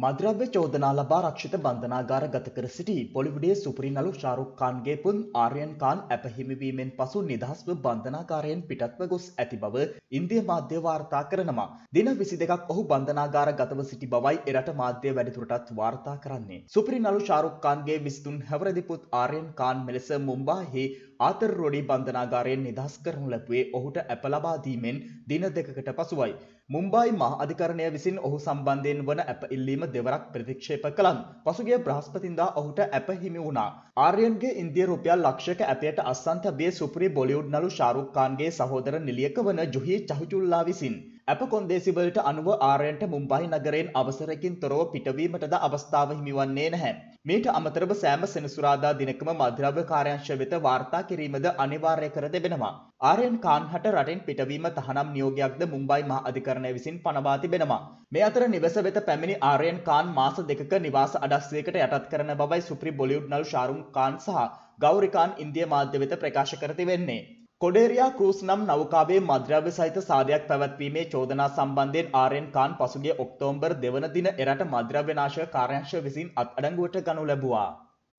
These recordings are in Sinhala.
මද්‍රව්‍ය චෝදනා ලබා රක්ෂිත බන්ධනාගාර ගත කර සිටි පොලිවුඩේ සුපරි නළු ශාරුක් ඛාන්ගේ පුන් ආර්යන් ඛාන් ඇපහිමිවීමෙන් පසු නිදහස්ව බන්ධනාගාරයෙන් පිටත්ව ගොස් ඇති බව ඉන්දිය මාධ්‍ය වාර්තා කරනවා. දින 22ක් ඔහු බන්ධනාගාර ගතව සිටි බවයි එරට මාධ්‍ය වැඩිදුරටත් වාර්තා කරන්නේ. සුපරි නළු ශාරුක් ඛාන්ගේ 23 හැවරදි පුත් ආර්යන් ඛාන් මෙලෙස මුම්බායිහි ආතර් රෝඩි බන්ධනාගාරයෙන් නිදහස් කරනු ලැබුවේ ඔහුට ඇප ලබා දීමෙන් දින දෙකකට පසුවයි. මුම්බායි මහ අධිකරණය විසින් ඔහු සම්බන්ධයෙන් වන ඇප ඉල්ලීම වීම දෙවරක් ප්‍රතික්ෂේප කළන් පසුගේ බ්‍රහස්පතින්දා ඔහුට ඇප හිමි වුණා ආර්යන්ගේ ඉන්දිය රුපියල් ලක්ෂක ඇපයට අස්සන්ත බිය සුපරි බොලිවුඩ් නලු ශාරුක්කාන්ගේ සහෝදර නිලියක වන ජුහි චහුචුල්ලා විසින් අප කොන්දේසිවලට අනුව ආරයන්ට මුම්බයි නගරයෙන් අවසරකින් තොරව පිටවීමටද අවස්ථාව හිමිවන්නේ නැහැ. මේට අමතරව සෑම සෙනසුරාදා දිනකම මද්‍රව්‍ය කාර්යංශ වෙත වාර්තා කිරීමද අනිවාර්ය කර තිබෙනවා. ආරයන් කාන්හට රටෙන් පිටවීම තහනම් නියෝගයක්ද මුම්බයි මහ අධිකරණය විසින් පනවා තිබෙනවා. මේ අතර නිවස වෙත පැමිණි ආරයන් කාන් මාස දෙකක නිවාස අඩස්සියකට යටත් කරන බවයි සුප්‍රි බොලිවුඩ් නළු ශාරුම් කාන් සහ ගෞරිකාන් ඉන්දිය මාධ්‍ය වෙත ප්‍රකාශ කර තිබෙන්නේ. කොඩේරයා කරස් නම් නෞකාවේ මද්‍රව්‍ය සහිත සාධයක් පැවැත්වීමේ චෝදනා සම්බන්ධයෙන් ආරෙන් කාන් පසුගේ ඔක්තෝම්බර් දෙවන දින එරට මද්‍රව්‍යනාශ කාර්යංශ විසින් අත් අඩංගුවට ගනු ලැබවා.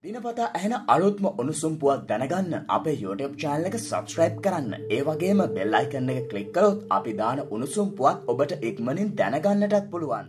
දිනපතා ඇහෙන අලුත්ම උණුසුම් පුවත් දැනගන්න අපේ YouTube channel එක subscribe කරන්න. ඒ වගේම bell icon එක click කළොත් අපි දාන උණුසුම් පුවත් ඔබට ඉක්මනින් දැනගන්නටත් පුළුවන්.